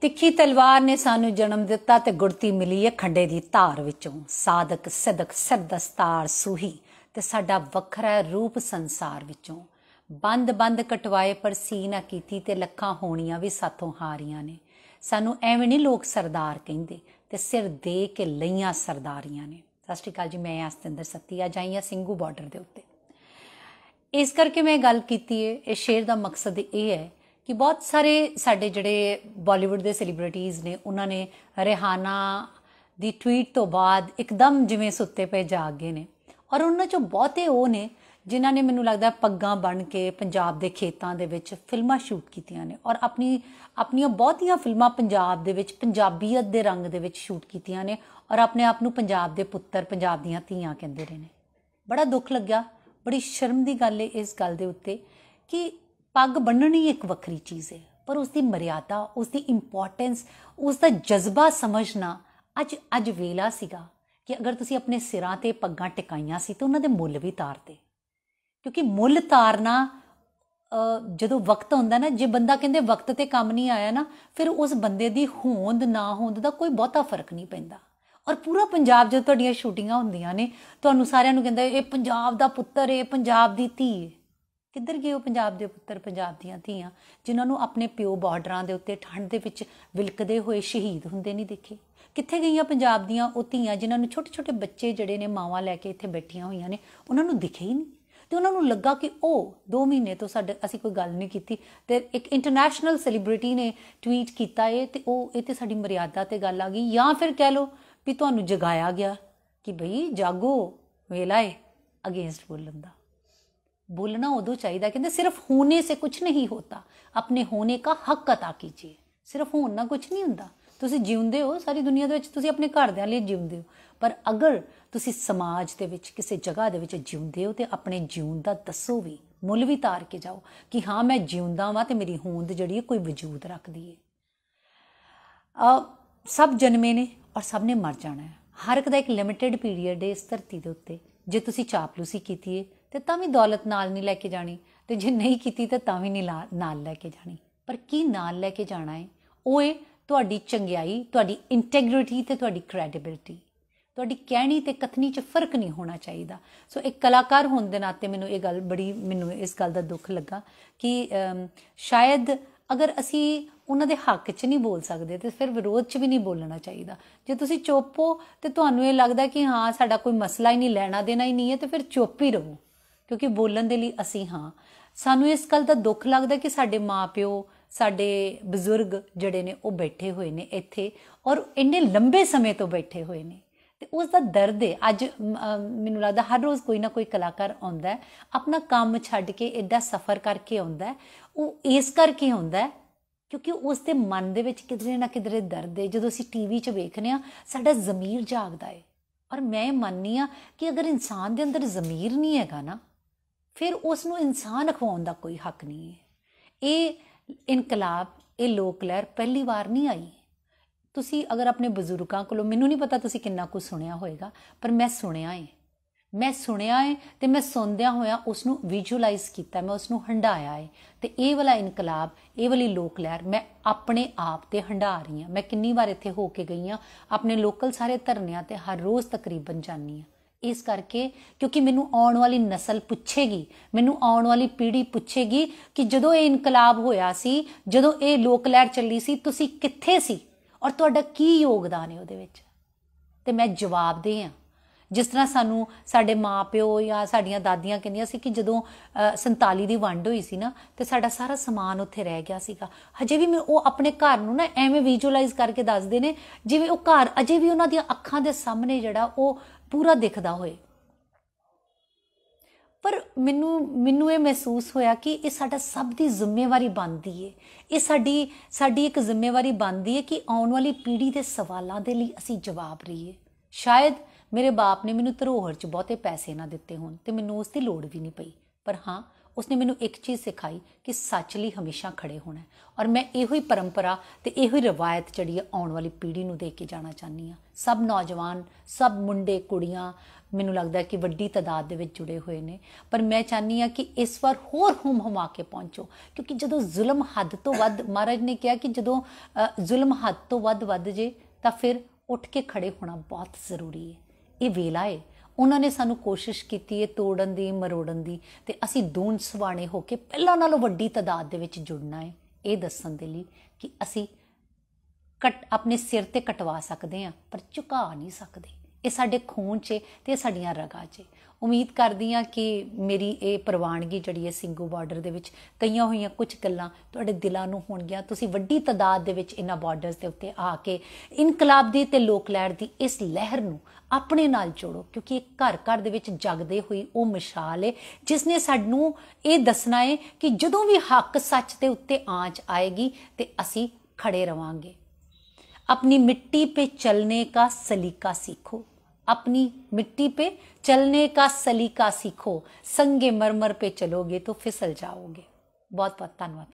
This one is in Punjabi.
ਤਿੱਖੀ ਤਲਵਾਰ ਨੇ ਸਾਨੂੰ ਜਨਮ ਦਿੱਤਾ ਤੇ ਗੁੜਤੀ ਮਿਲੀ ਹੈ ਖੰਡੇ ਦੀ ਧਾਰ ਵਿੱਚੋਂ ਸਾਦਕ ਸਦਕ ਸਰਦਸਤਾਰ ਸੂਹੀ ਤੇ ਸਾਡਾ ਵੱਖਰਾ ਰੂਪ ਸੰਸਾਰ ਵਿੱਚੋਂ ਬੰਦ-ਬੰਦ ਕਟਵਾਏ ਪਰ ਸੀ ਨਾ ਕੀਤੀ ਤੇ ਲੱਖਾਂ ਹੋਣੀਆਂ ਵੀ ਸਾਥੋਂ ਹਾਰੀਆਂ ਨੇ ਸਾਨੂੰ ਐਵੇਂ ਨਹੀਂ ਲੋਕ ਸਰਦਾਰ ਕਹਿੰਦੇ ਤੇ ਸਿਰ ਦੇ ਕੇ ਲਈਆਂ ਸਰਦਾਰੀਆਂ ਨੇ ਸਤਿ ਸ਼੍ਰੀ ਅਕਾਲ ਜੀ ਮੈਂ ਅਸਤਿੰਦਰ ਸੱਤੀ ਆ ਜਾਈਆਂ ਸਿੰਘੂ ਬਾਰਡਰ ਦੇ ਉੱਤੇ ਇਸ ਕਰਕੇ ਮੈਂ ਗੱਲ ਕੀਤੀ ਹੈ ਇਹ ਸ਼ੇਰ ਦਾ ਮਕਸਦ ਇਹ ਹੈ ਕਿ ਬਹੁਤ ਸਾਰੇ ਸਾਡੇ ਜਿਹੜੇ ਬਾਲੀਵੁੱਡ ਦੇ ਸੈਲੀਬ੍ਰਿਟੀਜ਼ ਨੇ ਉਹਨਾਂ ਨੇ ਰਹਿਾਨਾ ਦੀ ਟਵੀਟ ਤੋਂ ਬਾਅਦ ਇੱਕਦਮ ਜਿਵੇਂ ਸੁੱਤੇ ਪਏ ਜਾਗ ਗਏ ਨੇ ਔਰ ਉਹਨਾਂ ਚੋਂ ਬਹੁਤੇ ਉਹ ਨੇ ਜਿਨ੍ਹਾਂ ਨੇ ਮੈਨੂੰ ਲੱਗਦਾ ਪੱਗਾਂ ਬਣ ਕੇ ਪੰਜਾਬ ਦੇ ਖੇਤਾਂ ਦੇ ਵਿੱਚ ਫਿਲਮਾਂ ਸ਼ੂਟ ਕੀਤੀਆਂ ਨੇ ਔਰ ਆਪਣੀ ਆਪਣੀਆਂ ਬਹੁਤੀਆਂ ਫਿਲਮਾਂ ਪੰਜਾਬ ਦੇ ਵਿੱਚ ਪੰਜਾਬੀਅਤ ਦੇ ਰੰਗ ਦੇ ਵਿੱਚ ਸ਼ੂਟ ਕੀਤੀਆਂ ਨੇ ਔਰ ਆਪਣੇ ਆਪ ਨੂੰ ਪੰਜਾਬ ਦੇ ਪੁੱਤਰ ਪੰਜਾਬ ਦੀਆਂ ਧੀਆਂ ਕਹਿੰਦੇ ਰਹੇ ਨੇ ਬੜਾ ਦੁੱਖ ਲੱਗਿਆ ਬੜੀ ਸ਼ਰਮ ਦੀ ਗੱਲ ਹੈ ਇਸ ਗੱਲ ਦੇ ਉੱਤੇ ਕਿ ਪੱਗ ਬੰਨਣੀ ਇੱਕ ਵੱਖਰੀ ਚੀਜ਼ ਹੈ ਪਰ ਉਸ ਦੀ ਮਰਿਆਦਾ ਉਸ ਦੀ ਇੰਪੋਰਟੈਂਸ ਉਸ ਦਾ ਜਜ਼ਬਾ ਸਮਝਣਾ ਅੱਜ ਅੱਜ ਵੇਲਾ ਸੀਗਾ ਕਿ ਅਗਰ ਤੁਸੀਂ ਆਪਣੇ ਸਿਰਾਂ ਤੇ ਪੱਗਾਂ ਟਿਕਾਈਆਂ ਸੀ ਤਾਂ ਉਹਨਾਂ ਦੇ ਮੁੱਲ ਵੀ ਤਾਰਦੇ ਕਿਉਂਕਿ ਮੁੱਲ ਤਾਰਨਾ ਜਦੋਂ ਵਕਤ ਹੁੰਦਾ ਨਾ ਜੇ ਬੰਦਾ ਕਹਿੰਦੇ ਵਕਤ ਤੇ ਕੰਮ ਨਹੀਂ ਆਇਆ ਨਾ ਫਿਰ ਉਸ ਬੰਦੇ ਦੀ ਹੋਂਦ ਨਾ ਹੋਂਦ ਦਾ ਕੋਈ ਬਹੁਤਾ ਫਰਕ ਨਹੀਂ ਪੈਂਦਾ ਔਰ ਪੂਰਾ ਪੰਜਾਬ ਜਦੋਂ ਤੁਹਾਡੀਆਂ ਸ਼ੂਟਿੰਗਾਂ ਹੁੰਦੀਆਂ ਨੇ ਤੁਹਾਨੂੰ ਸਾਰਿਆਂ ਨੂੰ ਕਹਿੰਦਾ ਇਹ ਪੰਜਾਬ ਦਾ ਪੁੱਤਰ ਹੈ ਪੰਜਾਬ ਦੀ ਧੀ ਹੈ ਕਿੱਧਰ ਗਏ ਉਹ ਪੰਜਾਬ ਦੇ ਪੁੱਤਰ ਪੰਜਾਬ ਦੀਆਂ ਧੀਆਂ ਜਿਨ੍ਹਾਂ ਨੂੰ ਆਪਣੇ ਪਿਓ ਬਾਰਡਰਾਂ ਦੇ ਉੱਤੇ ਠੰਡ ਦੇ ਵਿੱਚ ਵਿਲਕਦੇ ਹੋਏ ਸ਼ਹੀਦ ਹੁੰਦੇ ਨਹੀਂ ਦੇਖੇ ਕਿੱਥੇ ਗਈਆਂ ਪੰਜਾਬ ਦੀਆਂ ਉਹ ਧੀਆਂ ਜਿਨ੍ਹਾਂ ਨੂੰ ਛੋਟੇ-ਛੋਟੇ ਬੱਚੇ ਜਿਹੜੇ ਨੇ ਮਾਵਾਂ ਲੈ ਕੇ ਇੱਥੇ ਬੈਠੀਆਂ ਹੋਈਆਂ ਨੇ ਉਹਨਾਂ ਨੂੰ ਦਿਖੇ ਹੀ ਨਹੀਂ ਤੇ ਉਹਨਾਂ ਨੂੰ ਲੱਗਾ ਕਿ ਉਹ 2 ਮਹੀਨੇ ਤੋਂ ਸਾਡੇ ਅਸੀਂ ਕੋਈ ਗੱਲ ਨਹੀਂ ਕੀਤੀ ਤੇ ਇੱਕ ਇੰਟਰਨੈਸ਼ਨਲ ਸੈਲੀਬ੍ਰਿਟੀ ਨੇ ਟਵੀਟ ਕੀਤਾ ਇਹ ਤੇ ਉਹ ਇਹ ਤੇ ਸਾਡੀ ਮਰਿਆਦਾ ਤੇ ਗੱਲ ਆ ਗਈ ਜਾਂ ਫਿਰ ਕਹਿ ਲੋ ਵੀ ਤੁਹਾਨੂੰ ਜਗਾਇਆ ਗਿਆ ਕਿ ਭਈ ਜਾਗੋ ਵੇਲਾ ਏ ਅਗੇਂਸਟ ਬੋਲਣ ਦਾ ਬੋਲਣਾ ਉਦੋਂ ਚਾਹੀਦਾ ਕਹਿੰਦੇ ਸਿਰਫ ਹੋਣੇ ਸੇ ਕੁਝ ਨਹੀਂ ਹੋਤਾ ਆਪਣੇ ਹੋਣੇ ਦਾ ਹੱਕ ਅਤਾ ਕੀਜੀਏ ਸਿਰਫ ਹੋਣ ਨਾਲ ਕੁਝ ਨਹੀਂ ਹੁੰਦਾ ਤੁਸੀਂ ਜਿਉਂਦੇ ਹੋ ਸਾਰੀ ਦੁਨੀਆ ਦੇ ਵਿੱਚ ਤੁਸੀਂ ਆਪਣੇ ਘਰਦਿਆਂ ਲਈ ਜਿਉਂਦੇ ਹੋ ਪਰ ਅਗਰ ਤੁਸੀਂ ਸਮਾਜ ਦੇ ਵਿੱਚ ਕਿਸੇ ਜਗ੍ਹਾ ਦੇ ਵਿੱਚ ਜਿਉਂਦੇ ਹੋ ਤੇ ਆਪਣੇ ਜੀਵਨ ਦਾ ਦੱਸੋ ਵੀ ਮੁੱਲ ਵੀ ਤਾਰ ਕੇ ਜਾਓ ਕਿ ਹਾਂ ਮੈਂ ਜਿਉਂਦਾ ਵਾਂ ਤੇ ਮੇਰੀ ਹੋਂਦ ਜਿਹੜੀ ਹੈ ਕੋਈ ਵਜੂਦ ਰੱਖਦੀ ਹੈ ਆ ਸਭ ਜਨਮੇ ਨੇ ਔਰ ਸਭ ਨੇ ਮਰ ਜਾਣਾ ਹੈ ਹਰ ਇੱਕ ਦਾ ਇੱਕ ਲਿਮਿਟਿਡ ਪੀਰੀਅਡ ਹੈ ਇਸ ਧਰਤੀ ਦੇ ਉੱਤੇ ਜੇ ਤੁਸੀਂ ਚਾਪਲੂਸੀ ਕੀਤੀ ਹੈ ਤੇ ਤਾਂ ਵੀ ਦੌਲਤ ਨਾਲ ਨਹੀਂ ਲੈ ਕੇ ਜਾਣੀ ਤੇ ਜੇ ਨਹੀਂ ਕੀਤੀ ਤਾਂ ਤਾਂ ਵੀ ਨਹੀਂ ਨਾਲ ਲੈ ਕੇ ਜਾਣੀ ਪਰ ਕੀ ਨਾਲ ਲੈ ਕੇ ਜਾਣਾ ਹੈ ਉਹ ਹੈ ਤੁਹਾਡੀ ਚੰਗਿਆਈ ਤੁਹਾਡੀ ਇੰਟੈਗ੍ਰਿਟੀ ਤੇ ਤੁਹਾਡੀ ਕ੍ਰੈਡੀਬਿਲਟੀ ਤੁਹਾਡੀ ਕਹਿਣੀ ਤੇ ਕਥਨੀ 'ਚ ਫਰਕ ਨਹੀਂ ਹੋਣਾ ਚਾਹੀਦਾ ਸੋ ਇੱਕ ਕਲਾਕਾਰ ਹੋਣ ਦੇ ਨਾਤੇ ਮੈਨੂੰ ਇਹ ਗੱਲ ਬੜੀ ਮੈਨੂੰ ਇਸ ਗੱਲ ਦਾ ਦੁੱਖ ਲੱਗਾ ਕਿ ਸ਼ਾਇਦ ਅਗਰ ਅਸੀਂ ਉਹਨਾਂ ਦੇ ਹੱਕ 'ਚ ਨਹੀਂ ਬੋਲ ਸਕਦੇ ਤੇ ਫਿਰ ਵਿਰੋਧ 'ਚ ਵੀ ਨਹੀਂ ਬੋਲਣਾ ਚਾਹੀਦਾ ਜੇ ਤੁਸੀਂ ਚੁੱਪ ਹੋ ਤੇ ਤੁਹਾਨੂੰ ਇਹ ਲੱਗਦਾ ਕਿ ਹਾਂ ਸਾਡਾ ਕੋਈ ਮਸਲਾ ਹੀ ਨਹੀਂ ਲੈਣਾ ਦੇਣਾ ਹੀ ਨਹੀਂ ਹੈ ਤੇ ਫਿਰ ਚੁੱਪ ਹੀ ਰਹੋ ਕਿਉਂਕਿ ਬੋਲਣ ਦੇ ਲਈ ਅਸੀਂ ਹਾਂ ਸਾਨੂੰ ਇਸ ਗੱਲ ਦਾ ਦੁੱਖ ਲੱਗਦਾ ਕਿ ਸਾਡੇ ਮਾਪਿਓ ਸਾਡੇ ਬਜ਼ੁਰਗ ਜਿਹੜੇ ਨੇ ਉਹ ਬੈਠੇ ਹੋਏ ਨੇ ਇੱਥੇ ਔਰ ਇੰਨੇ ਲੰਬੇ ਸਮੇਂ ਤੋਂ ਬੈਠੇ ਹੋਏ ਨੇ ਤੇ ਉਸ ਦਾ ਦਰਦ ਹੈ ਅੱਜ ਮੈਨੂੰ ਲੱਗਦਾ ਹਰ ਰੋਜ਼ ਕੋਈ ਨਾ ਕੋਈ ਕਲਾਕਾਰ ਆਉਂਦਾ ਆਪਣਾ ਕੰਮ ਛੱਡ ਕੇ ਐਡਾ ਸਫ਼ਰ ਕਰਕੇ ਆਉਂਦਾ ਉਹ ਇਸ ਕਰਕੇ ਆਉਂਦਾ ਕਿਉਂਕਿ ਉਸ ਦੇ ਮਨ ਦੇ ਵਿੱਚ ਕਿਧਰੇ ਨਾ ਕਿਧਰੇ ਦਰਦ ਹੈ ਜਦੋਂ ਅਸੀਂ ਟੀਵੀ 'ਚ ਵੇਖਨੇ ਆ ਸਾਡਾ ਜ਼ਮੀਰ ਜਾਗਦਾ ਹੈ ਔਰ ਮੈਂ ਮੰਨਨੀ ਆ ਕਿ ਅਗਰ ਇਨਸਾਨ ਦੇ ਅੰਦਰ ਜ਼ਮੀਰ ਨਹੀਂ ਹੈਗਾ ਨਾ ਫਿਰ ਉਸ ਨੂੰ ਇਨਸਾਨ ਅਖਵਾਉਣ ਦਾ ਕੋਈ ਹੱਕ ਨਹੀਂ ਹੈ ਇਹ ਇਨਕਲਾਬ ਇਹ ਲੋਕ ਲਹਿਰ ਪਹਿਲੀ ਵਾਰ ਨਹੀਂ ਆਈ ਤੁਸੀਂ ਅਗਰ ਆਪਣੇ ਬਜ਼ੁਰਗਾਂ ਕੋਲੋਂ ਮੈਨੂੰ ਨਹੀਂ ਪਤਾ ਤੁਸੀਂ ਕਿੰਨਾ ਕੁ ਸੁਣਿਆ ਹੋਵੇਗਾ ਪਰ ਮੈਂ ਸੁਣਿਆ ਹੈ ਮੈਂ ਸੁਣਿਆ ਹੈ ਤੇ ਮੈਂ ਸੁਣਦਿਆਂ ਹੋਇਆ ਉਸ ਨੂੰ ਵਿਜ਼ੂਅਲਾਈਜ਼ ਕੀਤਾ ਮੈਂ ਉਸ ਨੂੰ ਹੰਡਾਇਆ ਹੈ ਤੇ ਇਹ ਵਾਲਾ ਇਨਕਲਾਬ ਇਹ ਵਾਲੀ ਲੋਕ ਲਹਿਰ ਮੈਂ ਆਪਣੇ ਆਪ ਤੇ ਹੰਡਾ ਰਹੀ ਹਾਂ ਮੈਂ ਕਿੰਨੀ ਵਾਰ ਇੱਥੇ ਹੋ ਕੇ ਗਈ ਹਾਂ ਆਪਣੇ ਲੋਕਲ ਸਾਰੇ ਧਰਨਿਆਂ ਤੇ ਹਰ ਰੋਜ਼ ਤਕਰੀਬਨ ਜਾਂਦੀ ਹਾਂ ਇਸ ਕਰਕੇ ਕਿਉਂਕਿ ਮੈਨੂੰ ਆਉਣ ਵਾਲੀ ਨਸਲ ਪੁੱਛੇਗੀ ਮੈਨੂੰ ਆਉਣ ਵਾਲੀ ਪੀੜ੍ਹੀ ਪੁੱਛੇਗੀ ਕਿ ਜਦੋਂ ਇਹ ਇਨਕਲਾਬ ਹੋਇਆ ਸੀ ਜਦੋਂ ਇਹ ਲੋਕ ਲਹਿਰ ਚੱਲੀ ਸੀ ਤੁਸੀਂ ਕਿੱਥੇ ਸੀ ਔਰ ਤੁਹਾਡਾ ਕੀ ਯੋਗਦਾਨ ਹੈ ਉਹਦੇ ਵਿੱਚ ਤੇ ਮੈਂ ਜਵਾਬ ਹਾਂ ਜਿਸ ਤਰ੍ਹਾਂ ਸਾਨੂੰ ਸਾਡੇ ਮਾਪਿਓ ਜਾਂ ਸਾਡੀਆਂ ਦਾਦੀਆਂ ਕਹਿੰਦੀਆਂ ਸੀ ਕਿ ਜਦੋਂ 47 ਦੀ ਵੰਡ ਹੋਈ ਸੀ ਨਾ ਤੇ ਸਾਡਾ ਸਾਰਾ ਸਮਾਨ ਉੱਥੇ ਰਹਿ ਗਿਆ ਸੀਗਾ ਹਜੇ ਵੀ ਮੈਂ ਉਹ ਆਪਣੇ ਘਰ ਨੂੰ ਨਾ ਐਵੇਂ ਵਿਜ਼ੂਅਲਾਈਜ਼ ਕਰਕੇ ਦੱਸਦੇ ਨੇ ਜਿਵੇਂ ਉਹ ਘਰ ਅਜੇ ਵੀ ਉਹਨਾਂ ਦੀਆਂ ਅੱਖਾਂ ਦੇ ਸਾਹਮਣੇ ਜਿਹੜਾ ਉਹ ਪੂਰਾ ਦਿਖਦਾ ਹੋਏ ਪਰ ਮੈਨੂੰ ਮੈਨੂੰ ਇਹ ਮਹਿਸੂਸ ਹੋਇਆ ਕਿ ਇਹ ਸਾਡਾ ਸਭ ਦੀ ਜ਼ਿੰਮੇਵਾਰੀ ਬਣਦੀ ਏ ਇਹ ਸਾਡੀ ਸਾਡੀ ਇੱਕ ਜ਼ਿੰਮੇਵਾਰੀ ਬਣਦੀ ਏ ਕਿ ਆਉਣ ਵਾਲੀ ਪੀੜ੍ਹੀ ਦੇ ਸਵਾਲਾਂ ਦੇ ਲਈ ਅਸੀਂ ਜਵਾਬ ਰਹੀਏ ਸ਼ਾਇਦ ਮੇਰੇ ਬਾਪ ਨੇ ਮੈਨੂੰ ਧਰੋਹਰ 'ਚ ਬਹੁਤੇ ਪੈਸੇ ਨਾ ਦਿੱਤੇ ਹੋਣ ਤੇ ਮੈਨੂੰ ਉਸ ਦੀ ਲੋੜ ਵੀ ਨਹੀਂ ਪਈ ਪਰ ਹਾਂ ਉਸਨੇ ਮੈਨੂੰ ਇੱਕ ਚੀਜ਼ ਸਿਖਾਈ ਕਿ ਸੱਚ ਲਈ ਹਮੇਸ਼ਾ ਖੜੇ ਹੋਣਾ ਔਰ ਮੈਂ ਇਹੋ ਹੀ ਪਰੰਪਰਾ ਤੇ ਇਹੋ ਹੀ ਰਵਾਇਤ ਜਿਹੜੀ ਆਉਣ ਵਾਲੀ ਪੀੜ੍ਹੀ ਨੂੰ ਦੇ ਕੇ ਜਾਣਾ ਚਾਹਨੀ ਆ ਸਭ ਨੌਜਵਾਨ ਸਭ ਮੁੰਡੇ ਕੁੜੀਆਂ ਮੈਨੂੰ ਲੱਗਦਾ ਕਿ ਵੱਡੀ ਤਦਾਦ ਦੇ ਵਿੱਚ ਜੁੜੇ ਹੋਏ ਨੇ ਪਰ ਮੈਂ ਚਾਹਨੀ ਆ ਕਿ ਇਸ ਵਾਰ ਹੋਰ ਹੁਮ ਹਮਾ ਕੇ ਪਹੁੰਚੋ ਕਿਉਂਕਿ ਜਦੋਂ ਜ਼ੁਲਮ ਹੱਦ ਤੋਂ ਵੱਧ ਮਹਾਰਾਜ ਨੇ ਕਿਹਾ ਕਿ ਜਦੋਂ ਜ਼ੁਲਮ ਹੱਦ ਤੋਂ ਵੱਧ ਵੱਧ ਜੇ ਤਾਂ ਫਿਰ ਉੱਠ ਕੇ ਖੜੇ ਹੋਣਾ ਬਹੁਤ ਜ਼ਰੂਰੀ ਹੈ ਇਹ ਵੇਲਾ ਏ ਉਹਨਾਂ ਨੇ ਸਾਨੂੰ ਕੋਸ਼ਿਸ਼ ਕੀਤੀ ਹੈ ਤੋੜਨ ਦੀ ਮਰੋੜਨ ਦੀ ਤੇ ਅਸੀਂ ਦੂਨ ਸਵਾਣੇ ਹੋ ਕੇ ਪਹਿਲਾਂ ਨਾਲੋਂ ਵੱਡੀ ਤਦਾਦ ਦੇ ਵਿੱਚ ਜੁੜਨਾ ਹੈ ਇਹ ਦੱਸਣ ਦੇ ਲਈ ਕਿ ਅਸੀਂ ਕਟ ਆਪਣੇ ਸਿਰ ਤੇ ਕਟਵਾ ਸਕਦੇ ਆ ਪਰ ਝੁਕਾ ਨਹੀਂ ਸਕਦੇ ਇਹ ਸਾਡੇ ਖੂਨ 'ਚ ਤੇ ਸਾਡੀਆਂ ਰਗਾਂ 'ਚ ਉਮੀਦ ਕਰਦੀ ਆ ਕਿ ਮੇਰੀ ਇਹ ਪ੍ਰਵਾਨਗੀ ਜਿਹੜੀ ਹੈ ਸਿੰਘੂ ਬਾਰਡਰ ਦੇ ਵਿੱਚ ਕਈਆਂ ਹੋਈਆਂ ਕੁਝ ਗੱਲਾਂ ਤੁਹਾਡੇ ਦਿਲਾਂ ਨੂੰ ਹੋਣ ਗਿਆ ਤੁਸੀਂ ਵੱਡੀ ਤਦਾਦ ਦੇ ਵਿੱਚ ਇਹਨਾਂ ਬਾਰਡਰਸ ਦੇ ਉੱਤੇ ਆ ਕੇ ਇਨਕਲਾਬ ਦੀ ਤੇ ਲੋਕ ਲਹਿਰ ਦੀ ਇਸ ਲਹਿਰ ਨੂੰ ਆਪਣੇ ਨਾਲ ਜੋੜੋ ਕਿਉਂਕਿ ਇਹ ਘਰ ਘਰ ਦੇ ਵਿੱਚ ਜਗਦੇ ਹੋਈ ਉਹ ਮਿਸਾਲ ਹੈ ਜਿਸ ਨੇ ਸਾਨੂੰ ਇਹ ਦੱਸਣਾ ਹੈ ਕਿ ਜਦੋਂ ਵੀ ਹੱਕ ਸੱਚ ਦੇ ਉੱਤੇ ਆਂਚ ਆਏਗੀ ਤੇ ਅਸੀਂ ਖੜੇ ਰਵਾਂਗੇ अपनी मिट्टी पे चलने का सलीका सीखो अपनी मिट्टी पे चलने का सलीका सीखो संगे मरमर पे चलोगे तो फिसल जाओगे बहुत बहुत धन्यवाद